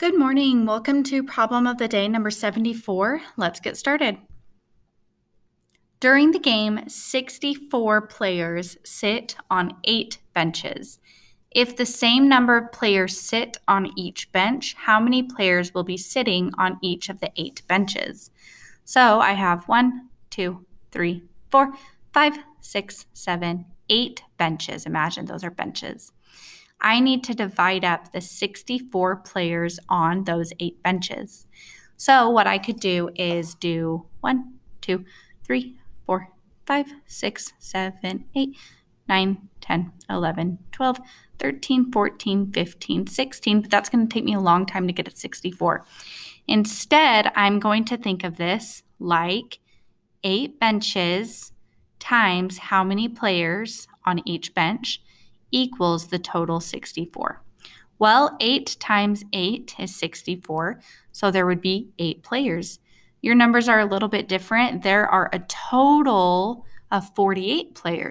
Good morning. Welcome to problem of the day number 74. Let's get started. During the game, 64 players sit on eight benches. If the same number of players sit on each bench, how many players will be sitting on each of the eight benches? So I have one, two, three, four, five, six, seven, eight benches. Imagine those are benches. I need to divide up the 64 players on those eight benches. So what I could do is do one, two, three, four, five, six, seven, eight, 9, 10, 11, 12, 13, 14, 15, 16, but that's going to take me a long time to get at 64. Instead, I'm going to think of this like 8 benches times how many players on each bench equals the total 64. Well, 8 times 8 is 64, so there would be 8 players. Your numbers are a little bit different. There are a total of 48 players.